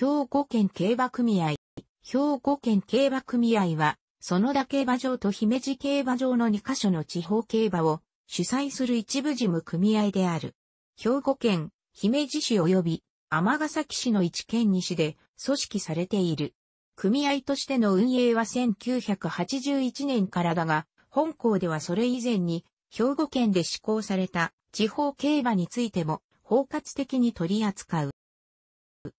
兵庫県競馬組合。兵庫県競馬組合は、園田競馬場と姫路競馬場の2カ所の地方競馬を主催する一部事務組合である。兵庫県、姫路市及び尼崎市の1県西で組織されている。組合としての運営は1981年からだが、本校ではそれ以前に兵庫県で施行された地方競馬についても包括的に取り扱う。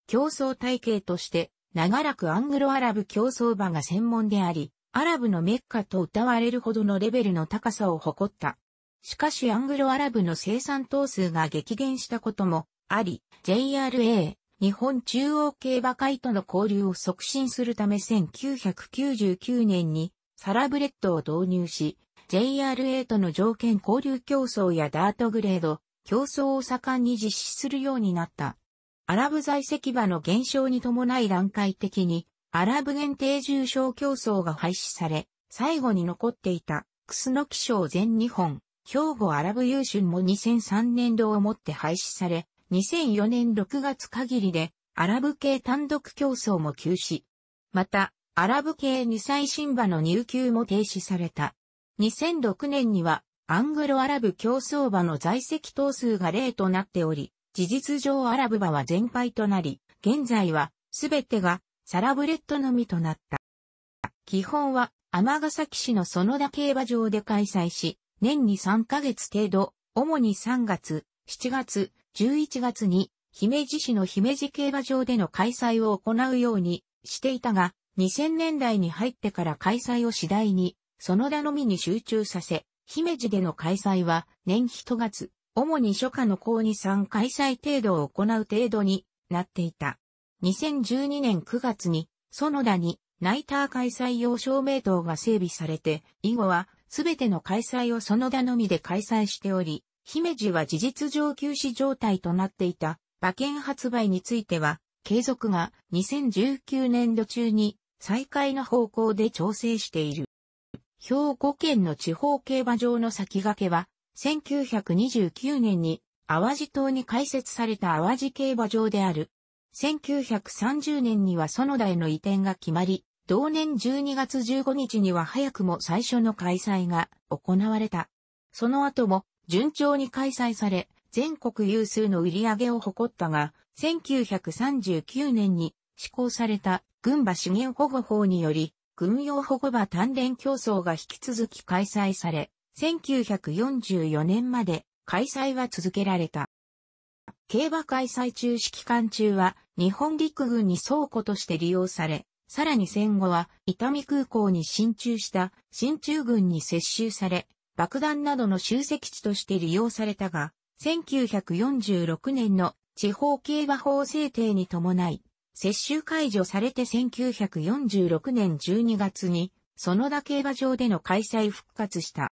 競争体系として、長らくアングロアラブ競争馬が専門であり、アラブのメッカと歌われるほどのレベルの高さを誇った。しかしアングロアラブの生産頭数が激減したこともあり、JRA、日本中央競馬会との交流を促進するため1999年にサラブレッドを導入し、JRA との条件交流競争やダートグレード、競争を盛んに実施するようになった。アラブ在籍場の減少に伴い段階的に、アラブ限定重症競争が廃止され、最後に残っていた、クスノキ賞全日本、兵庫アラブ優春も2003年度をもって廃止され、2004年6月限りで、アラブ系単独競争も休止。また、アラブ系2歳新馬の入球も停止された。2006年には、アングロアラブ競争馬の在籍等数が例となっており、事実上アラブ馬は全廃となり、現在はすべてがサラブレッドのみとなった。基本は尼崎市の園田競馬場で開催し、年に3ヶ月程度、主に3月、7月、11月に姫路市の姫路競馬場での開催を行うようにしていたが、2000年代に入ってから開催を次第に、園田のみに集中させ、姫路での開催は年1月、主に初夏の高2、3開催程度を行う程度になっていた。2012年9月に、園田にナイター開催用照明灯が整備されて、以後はすべての開催を園田のみで開催しており、姫路は事実上休止状態となっていた馬券発売については、継続が2019年度中に再開の方向で調整している。兵庫県の地方競馬場の先駆けは、1929年に淡路島に開設された淡路競馬場である。1930年には園田への移転が決まり、同年12月15日には早くも最初の開催が行われた。その後も順調に開催され、全国有数の売り上げを誇ったが、1939年に施行された群馬資源保護法により、軍用保護馬単連競争が引き続き開催され、1944年まで開催は続けられた。競馬開催中止期間中は日本陸軍に倉庫として利用され、さらに戦後は伊丹空港に進駐した進駐軍に接収され、爆弾などの集積地として利用されたが、1946年の地方競馬法制定に伴い、接収解除されて1946年12月に、園田競馬場での開催復活した。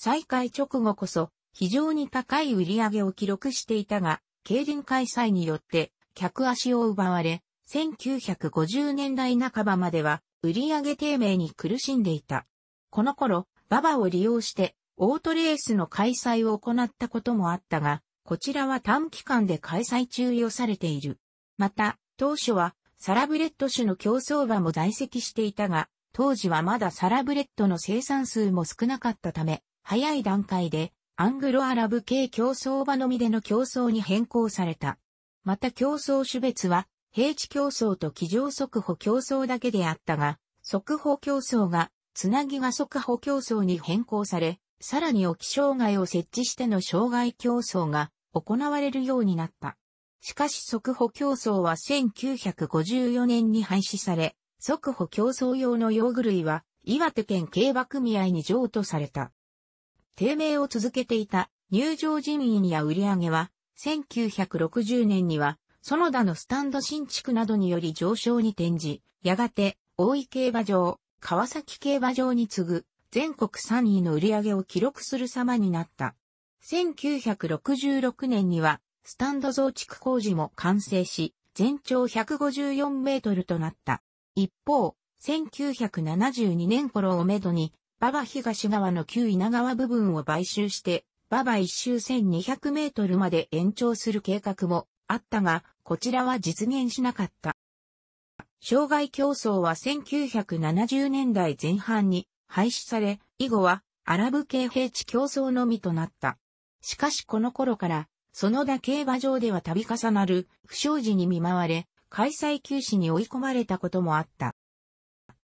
再開直後こそ非常に高い売り上げを記録していたが、競輪開催によって客足を奪われ、1950年代半ばまでは売上低迷に苦しんでいた。この頃、ババを利用してオートレースの開催を行ったこともあったが、こちらは短期間で開催中予されている。また、当初はサラブレッド種の競争馬も在籍していたが、当時はまだサラブレッドの生産数も少なかったため、早い段階で、アングロアラブ系競争場のみでの競争に変更された。また競争種別は、平地競争と機上速歩競争だけであったが、速歩競争が、つなぎが速歩競争に変更され、さらに置き障害を設置しての障害競争が行われるようになった。しかし速歩競争は1954年に廃止され、速歩競争用の用具類は岩手県競馬組合に譲渡された。低迷を続けていた入場人員や売り上げは、1960年には、園田のスタンド新築などにより上昇に転じ、やがて、大井競馬場、川崎競馬場に次ぐ、全国3位の売り上げを記録する様になった。1966年には、スタンド増築工事も完成し、全長154メートルとなった。一方、1972年頃をめどに、馬場東側の旧稲川部分を買収して、馬場一周1200メートルまで延長する計画もあったが、こちらは実現しなかった。障害競争は1970年代前半に廃止され、以後はアラブ系平地競争のみとなった。しかしこの頃から、その田競馬場では度重なる不祥事に見舞われ、開催休止に追い込まれたこともあった。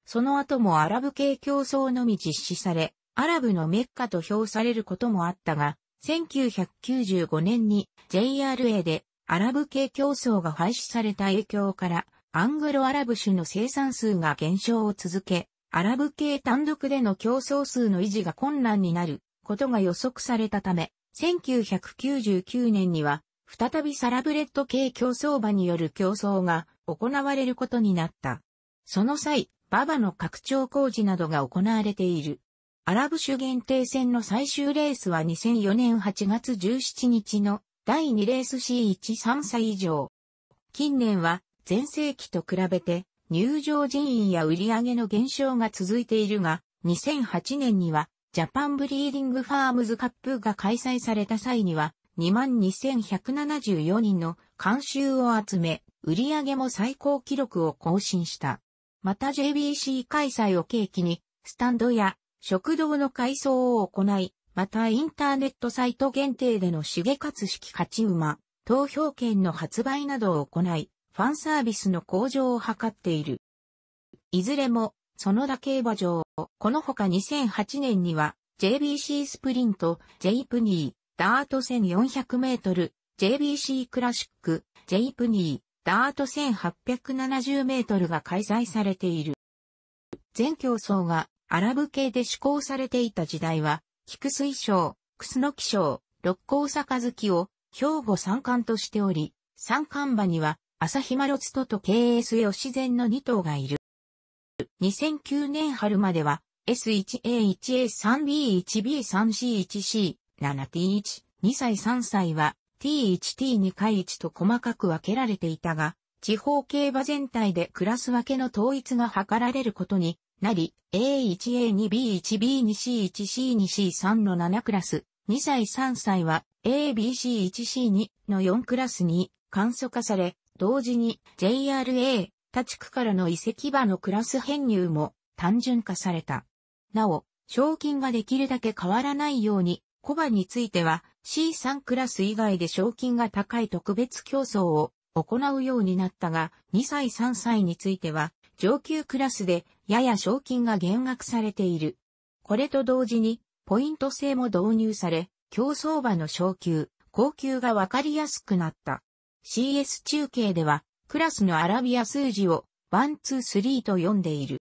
その後もアラブ系競争のみ実施され、アラブのメッカと評されることもあったが、1995年に JRA でアラブ系競争が廃止された影響から、アングロアラブ種の生産数が減少を続け、アラブ系単独での競争数の維持が困難になることが予測されたため、1999年には再びサラブレッド系競争場による競争が行われることになった。その際、馬場の拡張工事などが行われている。アラブ種限定戦の最終レースは2004年8月17日の第2レース C13 歳以上。近年は前世紀と比べて入場人員や売上の減少が続いているが、2008年にはジャパンブリーディングファームズカップが開催された際には22,174人の監修を集め、売上も最高記録を更新した。また JBC 開催を契機に、スタンドや食堂の改装を行い、またインターネットサイト限定での重勝式勝ち馬、投票券の発売などを行い、ファンサービスの向上を図っている。いずれも、園田競馬場、このほか2008年には、JBC スプリント、J プニー、ダート1400メートル、JBC クラシック、J プニー、ダート1870メートルが開催されている。全競争がアラブ系で施行されていた時代は、菊水賞、楠木賞、六甲坂月を兵庫三冠としており、三冠馬には朝日丸津とと KS 吉然の2頭がいる。2009年春までは S1A1A3B1B3C1C7T1、2歳3歳は t 1 t 2回1と細かく分けられていたが、地方競馬全体でクラス分けの統一が図られることになり、A1A2B1B2C1C2C3 の7クラス、2歳3歳は ABC1C2 の4クラスに簡素化され、同時に JRA 他地区からの移籍馬のクラス編入も単純化された。なお、賞金ができるだけ変わらないように、小馬については C3 クラス以外で賞金が高い特別競争を行うようになったが、2歳3歳については、上級クラスでやや賞金が減額されている。これと同時に、ポイント制も導入され、競争馬の昇級、高級がわかりやすくなった。CS 中継では、クラスのアラビア数字を、1、2、3と読んでいる。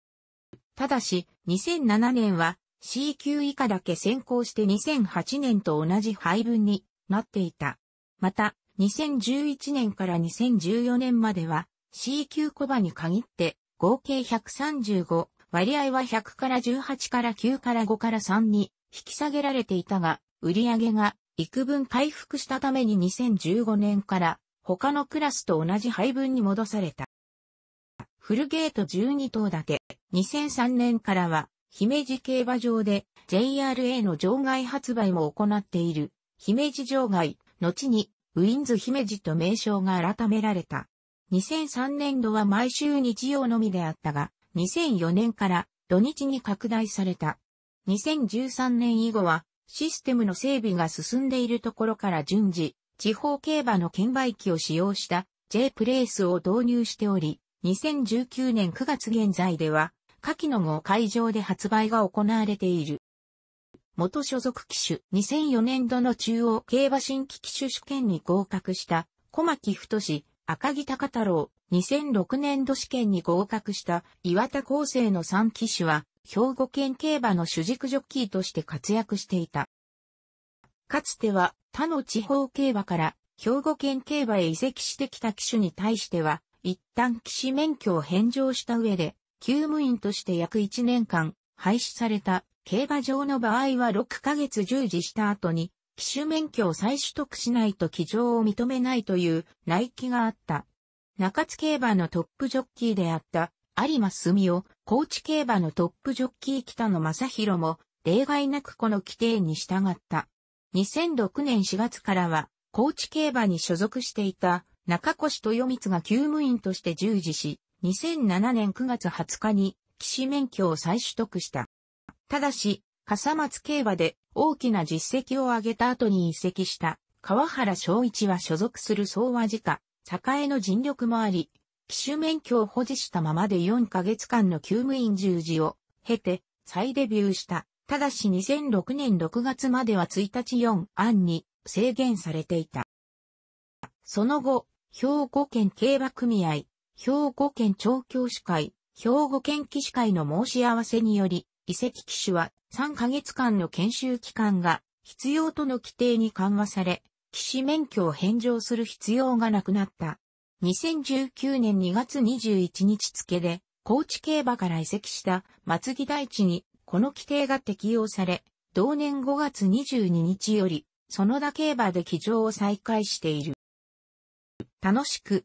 ただし、2007年は、C 級以下だけ先行して2008年と同じ配分になっていた。また、2011年から2014年までは C 級コバに限って合計135、割合は100から18から9から5から3に引き下げられていたが、売上が幾分回復したために2015年から他のクラスと同じ配分に戻された。フルゲート12頭だけ、2003年からは姫路競馬場で JRA の場外発売も行っている、姫路場外、後にウィンズ姫路と名称が改められた。2003年度は毎週日曜のみであったが、2004年から土日に拡大された。2013年以後はシステムの整備が進んでいるところから順次、地方競馬の券売機を使用した J プレイスを導入しており、2019年9月現在では下記の5会場で発売が行われている。元所属機種2004年度の中央競馬新規機種試験に合格した小牧太志、赤木高太郎、2006年度試験に合格した岩田厚生の3機種は、兵庫県競馬の主軸ジョッキーとして活躍していた。かつては他の地方競馬から兵庫県競馬へ移籍してきた機種に対しては、一旦騎士免許を返上した上で、厩務員として約1年間、廃止された、競馬場の場合は6ヶ月従事した後に、騎手免許を再取得しないと騎乗を認めないという内気があった。中津競馬のトップジョッキーであった有馬澄夫、高知競馬のトップジョッキー北野正宏も、例外なくこの規定に従った。2006年4月からは、高知競馬に所属していた中越豊光が厩務員として従事し、2007年9月20日に騎士免許を再取得した。ただし、笠松競馬で大きな実績を上げた後に移籍した川原昭一は所属する総和寺家、栄の尽力もあり、騎手免許を保持したままで4ヶ月間の休務員従事を経て再デビューした。ただし2006年6月までは1日4案に制限されていた。その後、兵庫県競馬組合兵庫県調教師会、兵庫県騎士会の申し合わせにより、遺跡騎手は3ヶ月間の研修期間が必要との規定に緩和され、騎士免許を返上する必要がなくなった。2019年2月21日付で、高知競馬から移籍した松木大地にこの規定が適用され、同年5月22日より、園田競馬で騎乗を再開している。楽しく、